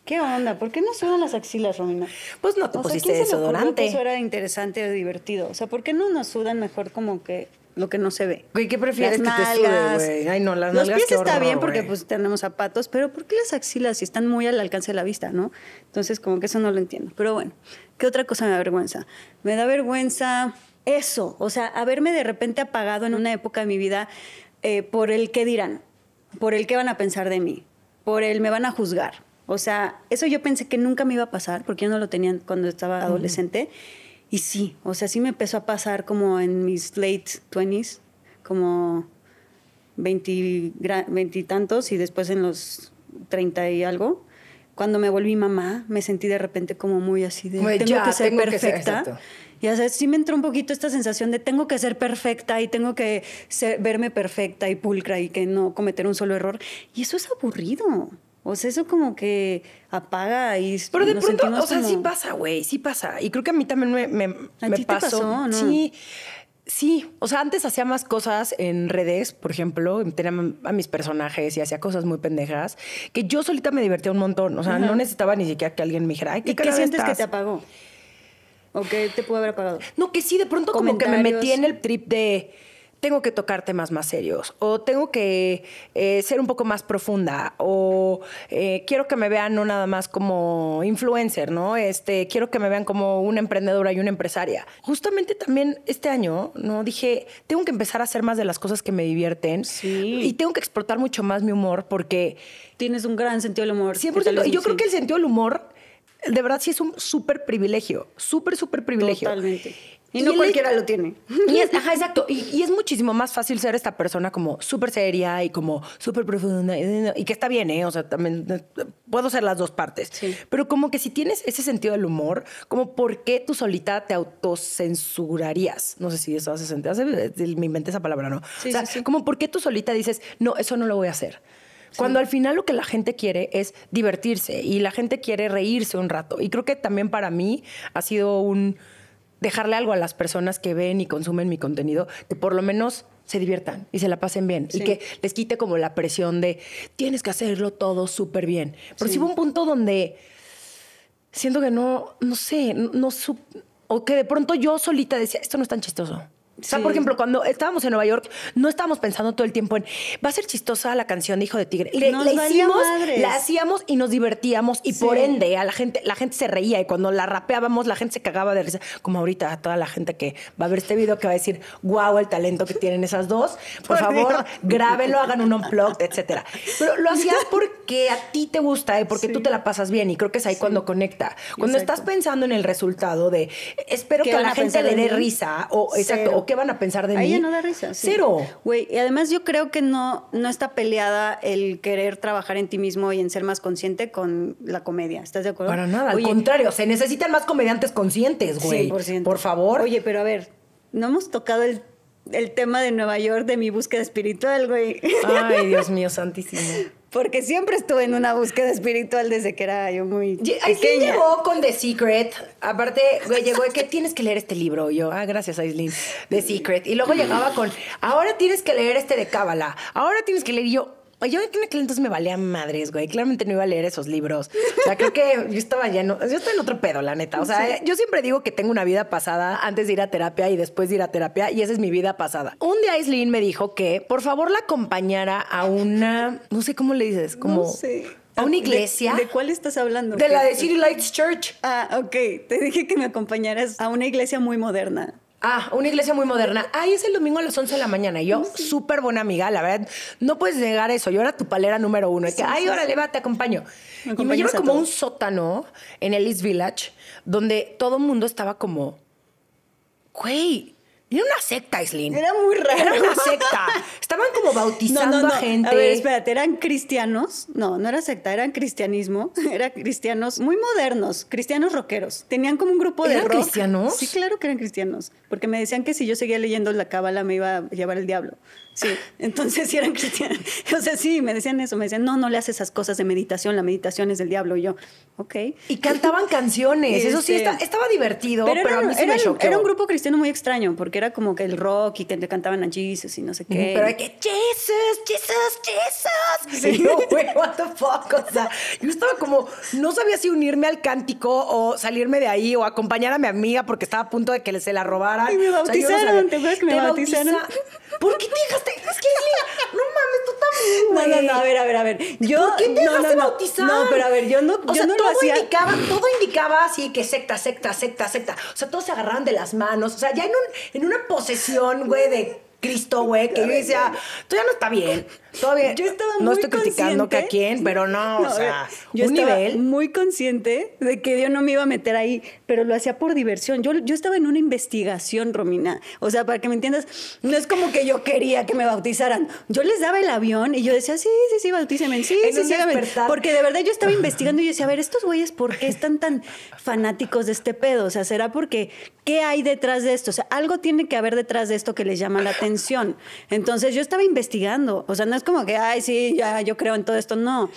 ¿Qué onda? ¿Por qué no sudan las axilas, Romina? Pues no te o pusiste sea, ¿quién Se eso era interesante o divertido. O sea, ¿por qué no nos sudan mejor como que lo que no se ve? ¿Y ¿qué prefieres que te sude, güey? Ay, no, las Los pies está bien porque pues tenemos zapatos, pero ¿por qué las axilas si están muy al alcance de la vista, no? Entonces, como que eso no lo entiendo. Pero bueno, ¿qué otra cosa me da vergüenza? Me da vergüenza eso. O sea, haberme de repente apagado en una época de mi vida eh, por el qué dirán, por el qué van a pensar de mí, por el me van a juzgar o sea, eso yo pensé que nunca me iba a pasar, porque yo no lo tenía cuando estaba adolescente. Y sí, o sea, sí me empezó a pasar como en mis late 20s, como 20, y tantos, y después en los 30 y algo. Cuando me volví mamá, me sentí de repente como muy así de... tengo que ser perfecta. y así sí me entró un poquito esta sensación de tengo que ser perfecta y tengo que verme perfecta y pulcra y que no cometer un solo error. Y eso es aburrido. O sea, eso como que apaga y Pero de pronto, o sea, sí pasa, güey, sí pasa. Y creo que a mí también me, me, pasó. ¿no? Sí. Sí, o sea, antes hacía más cosas en redes, por ejemplo, tenía a mis personajes y hacía cosas muy pendejas, que yo solita me divertía un montón, o sea, no necesitaba ni siquiera que alguien me dijera, ay, ¿qué ¿Y qué sientes que te apagó? ¿O que te pudo haber apagado? No, que sí, de pronto como que me metí en el trip de tengo que tocar temas más serios o tengo que eh, ser un poco más profunda o eh, quiero que me vean no nada más como influencer, ¿no? Este, quiero que me vean como una emprendedora y una empresaria. Justamente también este año, ¿no? Dije, tengo que empezar a hacer más de las cosas que me divierten y tengo que explotar mucho más mi humor porque... Tienes un gran sentido del humor. 100%. Y yo creo que el sentido del humor de verdad sí es un súper privilegio, súper, súper privilegio. Totalmente. Y no cualquiera lo tiene. Y ajá, exacto. Y, es muchísimo más fácil ser esta persona como súper seria y como súper profunda. Y que está bien, ¿eh? O sea, también eh, puedo ser las dos partes. Pero como que si tienes ese sentido del humor, como por qué tú solita te autocensurarías. No sé si eso hace sentido. Eh, me inventé esa palabra, ¿no? Sí, o sí, como por qué tú solita dices, no, eso no lo voy a hacer. Cuando al final lo que la gente quiere es divertirse y la gente quiere reírse un rato. Y creo que también para mí ha sido un dejarle algo a las personas que ven y consumen mi contenido, que por lo menos se diviertan y se la pasen bien y que les quite como la presión de tienes que hacerlo todo súper bien. Pero si hubo un punto donde siento que no, no sé, no, o que de pronto yo solita decía, esto no es tan chistoso. O sea, por ejemplo, cuando estábamos en Nueva York, no estábamos pensando todo el tiempo en va a ser chistosa la canción de Hijo de Tigre. la la hacíamos y nos divertíamos y por ende a la gente, la gente se reía y cuando la rapeábamos la gente se cagaba de risa. Como ahorita a toda la gente que va a ver este video que va a decir, wow, el talento que tienen esas dos. Por, favor, grábenlo, hagan un unplugged, etcétera. Pero lo hacías porque a ti te gusta y porque tú te la pasas bien y creo que es ahí cuando conecta. Cuando estás pensando en el resultado de espero que a la gente le dé risa o exacto qué van a pensar de mí. Ella no da risa. Cero. Güey, y además yo creo que no, no está peleada el querer trabajar en ti mismo y en ser más consciente con la comedia. ¿Estás de acuerdo? Para nada, al contrario, se necesitan más comediantes conscientes, güey. 100%. Por favor. Oye, pero a ver, no hemos tocado el el tema de Nueva York, de mi búsqueda espiritual, güey. Ay, Dios mío, santísimo porque siempre estuve en una búsqueda espiritual desde que era yo muy Aislinn llegó con The Secret. Aparte, güey, llegó que tienes que leer este libro. yo, ah, gracias, Aislinn. The Secret. Y luego llegaba con, ahora tienes que leer este de Cábala. Ahora tienes que leer. yo, yo en aquel entonces me valía madres, güey. Claramente no iba a leer esos libros. O sea, creo que yo estaba lleno. Yo estoy en otro pedo, la neta. O sea, yo siempre digo que tengo una vida pasada antes de ir a terapia y después de ir a terapia, y esa es mi vida pasada. Un día Aislinn me dijo que por favor la acompañara a una. No sé cómo le dices, como. ¿A una iglesia? ¿De, cuál estás hablando? De la de City Lights Church. Ah, ok. Te dije que me acompañaras a una iglesia muy moderna. Ah, una iglesia muy moderna. Ahí es el domingo a las 11 de la mañana. Y yo, súper buena amiga, la verdad, no puedes negar eso. Yo era tu palera número uno. Es que, ay, órale, va, te acompaño. y me lleva como un sótano en Ellis Village, donde todo el mundo estaba como, güey, era una secta, slim Era muy raro. Era una secta. Estaban como bautizando a gente. A ver, espérate, eran cristianos. No, no era secta, eran cristianismo. Eran cristianos muy modernos, cristianos rockeros. Tenían como un grupo de ¿Eran cristianos? Sí, claro que eran cristianos. Porque me decían que si yo seguía leyendo la cábala me iba a llevar el diablo. Sí, entonces sí eran cristianos. O sea, sí, me decían eso, me decían, no, no le haces esas cosas de meditación, la meditación es del diablo. Y yo, ok. Y cantaban canciones, eso sí, este, estaba divertido, pero, era, a un grupo cristiano muy extraño, porque era como que el rock y que te cantaban a Jesus y no sé qué. Pero hay que, Jesus, Jesus, Jesus. Sí, yo, güey, what the fuck, o sea, yo estaba como, no sabía si unirme al cántico o salirme de ahí o acompañar a mi amiga porque estaba a punto de que se la robara Y me bautizaron, ¿te que me bautizaron? ¿Por qué te dejas es que no mames, tú también. No, no, no, a ver, a ver, a ver. Yo, ¿Por qué te no, no, bautizar? No, pero a ver, yo no, yo no todo lo hacía. Indicaba, todo indicaba así que secta, secta, secta, secta. O sea, todos se agarraron de las manos. O sea, ya en, un, en una posesión, güey, de Cristo, güey, que yo decía, tú ya no está bien. Todavía yo estaba no estoy criticando que a quién, pero no, o sea, yo estaba muy consciente de que yo no me iba a meter ahí, pero lo hacía por diversión. Yo, yo estaba en una investigación, Romina. O sea, para que me entiendas, no es como que yo quería que me bautizaran. Yo les daba el avión y yo decía, sí, sí, sí, bautíceme, sí, sí, sí, sí, Porque de verdad yo estaba investigando y yo decía, a ver, estos güeyes, ¿por qué están tan fanáticos de este pedo? O sea, ¿será porque qué hay detrás de esto? O sea, algo tiene que haber detrás de esto que les llama la atención. Entonces yo estaba investigando. O sea, no es como que, ay, sí, ya, yo creo en todo esto. No,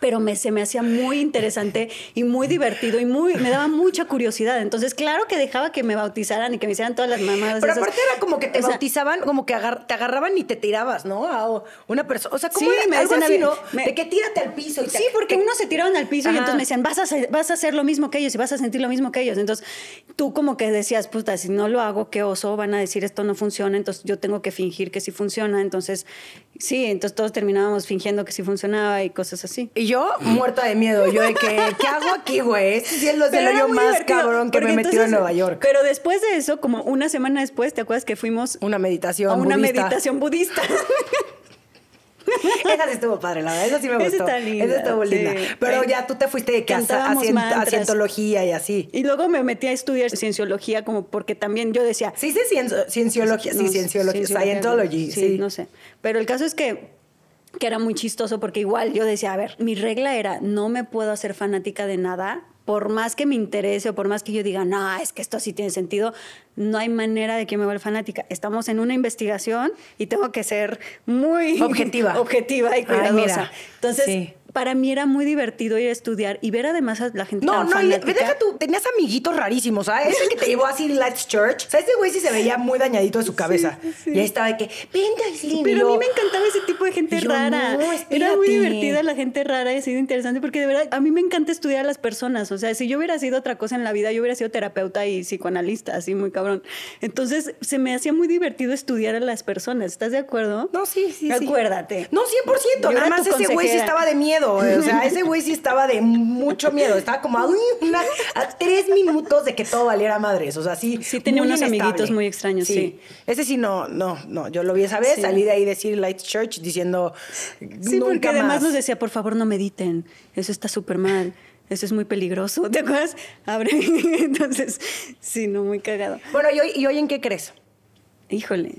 pero me, se me hacía muy interesante y muy divertido y muy me daba mucha curiosidad. Entonces, claro que dejaba que me bautizaran y que me hicieran todas las mamadas. Pero aparte era como que te bautizaban, como que te agarraban y te tirabas, ¿no? A una persona. O sea, como me algo así, de que tírate al piso. sí, porque uno se tiraban al piso y entonces me decían, vas a, vas a hacer lo mismo que ellos y vas a sentir lo mismo que ellos. Entonces, tú como que decías, puta, si no lo hago, qué oso, van a decir esto no funciona, entonces yo tengo que fingir que sí funciona. Entonces, sí, entonces todos terminábamos fingiendo que sí funcionaba y cosas así yo muerta de miedo. Yo de que, ¿qué hago aquí, güey? Este sí es lo del más cabrón que me entonces, metió en Nueva York. Pero después de eso, como una semana después, ¿te acuerdas que fuimos una meditación a una meditación budista? Esa sí estuvo padre, la verdad. Esa sí me gustó. Esa, está linda, Esa estuvo linda. Pero ya tú te fuiste de que a, cientología y así. Y luego me metí a estudiar cienciología, como porque también yo decía. Sí, sí, cienciología. Sí, cienciología. Scientology. sí, no sé. Pero el caso es que que era muy chistoso porque igual yo decía, a ver, mi regla era, no me puedo hacer fanática de nada, por más que me interese o por más que yo diga, no, es que esto sí tiene sentido, no hay manera de que me vuelva fanática. Estamos en una investigación y tengo que ser muy objetiva, objetiva y cuidadosa. Entonces, para mí era muy divertido ir a estudiar y ver además a la gente no, no, No, deja tú, tenías amiguitos rarísimos, ¿ah? Ese que te llevó así Let's Church, o sea, ese güey sí se veía muy dañadito de su cabeza. Y estaba de que, Pero a mí me encantaba ese tipo de gente rara. era muy divertida la gente rara y ha sido interesante porque de verdad a mí me encanta estudiar a las personas. O sea, si yo hubiera sido otra cosa en la vida, yo hubiera sido terapeuta y psicoanalista, así muy cabrón. Entonces se me hacía muy divertido estudiar a las personas. ¿Estás de acuerdo? No, sí, sí. Acuérdate. No, 100%. Nada más ese güey sí estaba de miedo eh, o sea, ese güey sí estaba de mucho miedo. Estaba como a, tres minutos de que todo valiera madres. O sea, sí. Sí, tenía unos amiguitos muy extraños, sí. Ese sí, no, no, no. Yo lo vi esa vez. salir Salí de ahí de City Light Church diciendo. Sí, porque además nos decía, por favor, no mediten. Eso está súper mal eso es muy peligroso, ¿te acuerdas? Abre. Entonces, sí, no, muy cagado. Bueno, ¿y hoy, ¿y hoy, en qué crees? Híjole,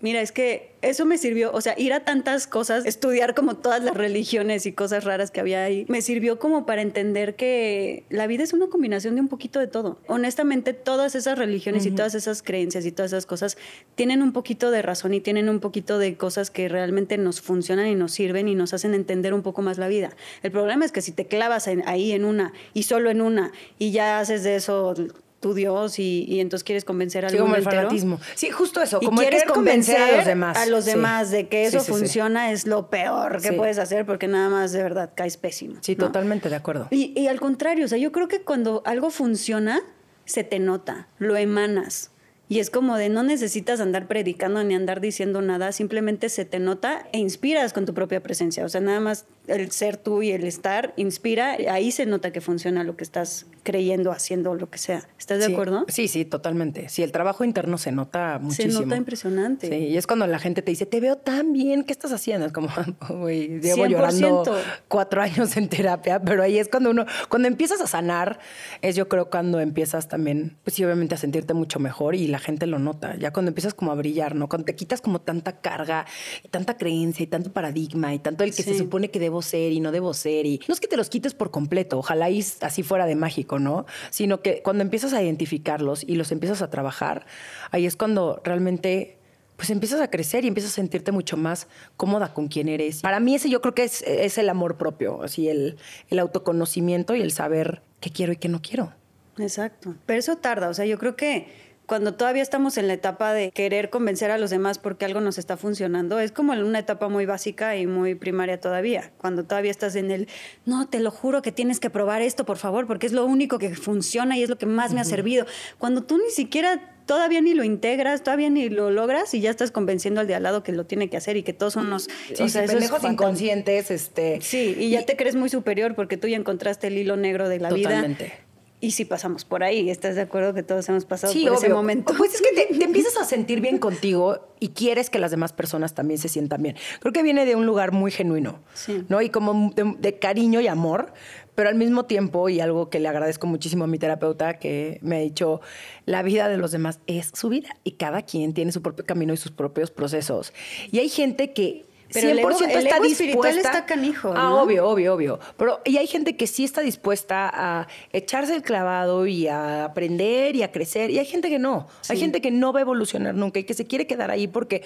Mira, es que eso me sirvió, o sea, ir a tantas cosas, estudiar como todas las religiones y cosas raras que había ahí, me sirvió como para entender que la vida es una combinación de un poquito de todo. Honestamente, todas esas religiones y todas esas creencias y todas esas cosas tienen un poquito de razón y tienen un poquito de cosas que realmente nos funcionan y nos sirven y nos hacen entender un poco más la vida. El problema es que si te clavas ahí en una y solo en una y ya haces de eso tu Dios y, y entonces quieres convencer al mundo el Sí, justo eso. como quieres convencer, a los demás. A los demás de que eso funciona es lo peor que puedes hacer porque nada más de verdad caes pésimo. Sí, totalmente de acuerdo. Y, y al contrario, o sea, yo creo que cuando algo funciona, se te nota, lo emanas. Y es como de no necesitas andar predicando ni andar diciendo nada, simplemente se te nota e inspiras con tu propia presencia. O sea, nada más el ser tú y el estar inspira, ahí se nota que funciona lo que estás creyendo, haciendo, lo que sea. ¿Estás de acuerdo? Sí, sí, totalmente. Sí, el trabajo interno se nota muchísimo. Se nota impresionante. Sí, y es cuando la gente te dice, te veo tan bien, ¿qué estás haciendo? Es como, güey, llevo llorando cuatro años en terapia, pero ahí es cuando uno, cuando empiezas a sanar, es yo creo cuando empiezas también, pues sí, obviamente a sentirte mucho mejor y la gente lo nota. Ya cuando empiezas como a brillar, ¿no? Cuando te quitas como tanta carga, y tanta creencia y tanto paradigma y tanto el que se supone que debo ser y no debo ser. Y no es que te los quites por completo, ojalá y así fuera de mágico, ¿no? Sino que cuando empiezas a identificarlos y los empiezas a trabajar, ahí es cuando realmente pues empiezas a crecer y empiezas a sentirte mucho más cómoda con quien eres. Para mí ese yo creo que es, el amor propio, así el, el autoconocimiento y el saber qué quiero y qué no quiero. Exacto. Pero eso tarda, o sea, yo creo que cuando todavía estamos en la etapa de querer convencer a los demás porque algo nos está funcionando, es como en una etapa muy básica y muy primaria todavía, cuando todavía estás en el, no, te lo juro que tienes que probar esto, por favor, porque es lo único que funciona y es lo que más me ha servido. Cuando tú ni siquiera todavía ni lo integras, todavía ni lo logras y ya estás convenciendo al de al lado que lo tiene que hacer y que todos son unos pendejos inconscientes, este. Sí, y ya te crees muy superior porque tú ya encontraste el hilo negro de la totalmente. vida y si pasamos por ahí, ¿estás de acuerdo que todos hemos pasado por ese momento? Pues es que te, empiezas a sentir bien contigo y quieres que las demás personas también se sientan bien. Creo que viene de un lugar muy genuino, ¿no? Y como de, de, cariño y amor, pero al mismo tiempo, y algo que le agradezco muchísimo a mi terapeuta, que me ha dicho, la vida de los demás es su vida y cada quien tiene su propio camino y sus propios procesos. Y hay gente que pero el ego, el está está canijo. Ah, obvio, obvio, obvio. Pero, y hay gente que sí está dispuesta a echarse el clavado y a aprender y a crecer. Y hay gente que no. Hay gente que no va a evolucionar nunca y que se quiere quedar ahí porque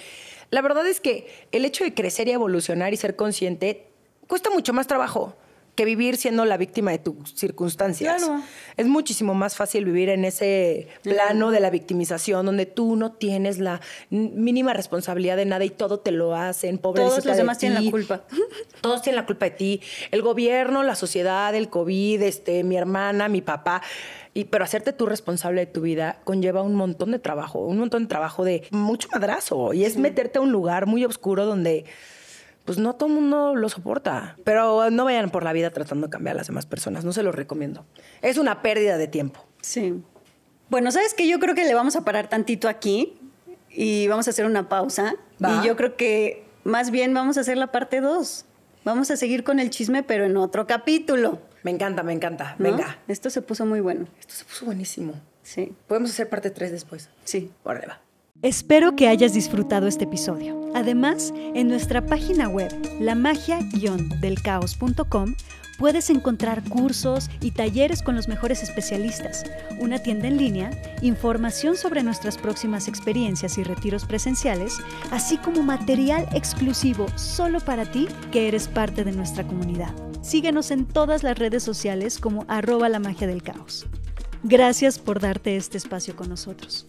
la verdad es que el hecho de crecer y evolucionar y ser consciente cuesta mucho más trabajo que vivir siendo la víctima de tus circunstancias. Es muchísimo más fácil vivir en ese plano de la victimización donde tú no tienes la mínima responsabilidad de nada y todo te lo hacen, Pobreza, Todos los demás tienen la culpa. Todos tienen la culpa de ti, el gobierno, la sociedad, el COVID, este, mi hermana, mi papá. Y, pero hacerte tú responsable de tu vida conlleva un montón de trabajo, un montón de trabajo de mucho madrazo y es meterte a un lugar muy oscuro donde pues no todo el mundo lo soporta. Pero no vayan por la vida tratando de cambiar a las demás personas, no se los recomiendo. Es una pérdida de tiempo. Sí. Bueno, ¿sabes qué? Yo creo que le vamos a parar tantito aquí y vamos a hacer una pausa. Y yo creo que más bien vamos a hacer la parte 2. Vamos a seguir con el chisme, pero en otro capítulo. Me encanta, me encanta. Venga. Esto se puso muy bueno. Esto se puso buenísimo. Sí. Podemos hacer parte 3 después. Sí. Órale, va. Espero que hayas disfrutado este episodio. Además, en nuestra página web, lamagia-delcaos.com, puedes encontrar cursos y talleres con los mejores especialistas, una tienda en línea, información sobre nuestras próximas experiencias y retiros presenciales, así como material exclusivo solo para ti que eres parte de nuestra comunidad. Síguenos en todas las redes sociales como arroba magia del caos. Gracias por darte este espacio con nosotros.